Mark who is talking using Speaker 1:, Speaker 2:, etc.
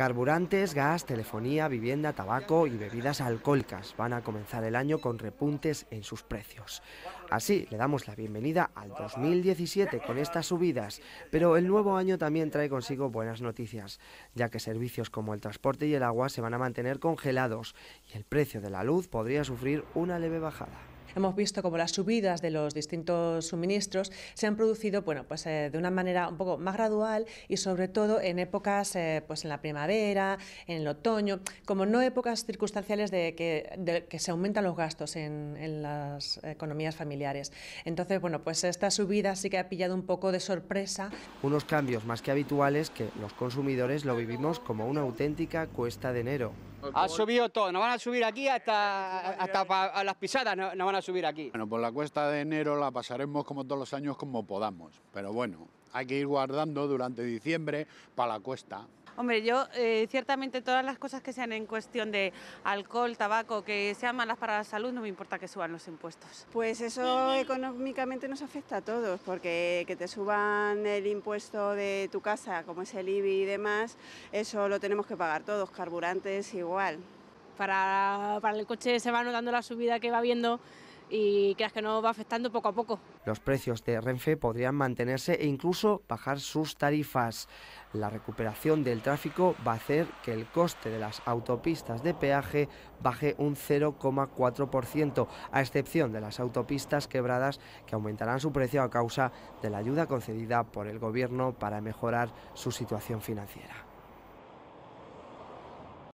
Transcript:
Speaker 1: Carburantes, gas, telefonía, vivienda, tabaco y bebidas alcohólicas van a comenzar el año con repuntes en sus precios. Así le damos la bienvenida al 2017 con estas subidas, pero el nuevo año también trae consigo buenas noticias, ya que servicios como el transporte y el agua se van a mantener congelados y el precio de la luz podría sufrir una leve bajada
Speaker 2: hemos visto como las subidas de los distintos suministros se han producido bueno, pues, eh, de una manera un poco más gradual y sobre todo en épocas, eh, pues en la primavera, en el otoño, como no épocas circunstanciales de que, que se aumentan los gastos en, en, las economías familiares. Entonces, bueno, pues esta subida sí que ha pillado un poco de sorpresa.
Speaker 1: Unos cambios más que habituales que los consumidores lo vivimos como una auténtica cuesta de enero.
Speaker 3: Ha subido todo, nos van a subir aquí hasta, a las pisadas, nos, van a subir aquí. Bueno, pues la cuesta de enero la pasaremos como todos los años como podamos, pero bueno, hay que ir guardando durante diciembre para la cuesta,
Speaker 4: Hombre, yo eh, ciertamente todas las cosas que sean en cuestión de alcohol, tabaco, que sean malas para la salud, no me importa que suban los impuestos. Pues eso económicamente nos afecta a todos, porque que te suban el impuesto de tu casa, como es el IBI y demás, eso lo tenemos que pagar todos, carburantes igual. Para, para el coche se va notando la subida que va viendo y creas que no va afectando poco a poco.
Speaker 1: Los precios de Renfe podrían mantenerse e incluso bajar sus tarifas. La recuperación del tráfico va a hacer que el coste de las autopistas de peaje baje un 0,4%, a excepción de las autopistas quebradas que aumentarán su precio a causa de la ayuda concedida por el Gobierno para mejorar su situación financiera.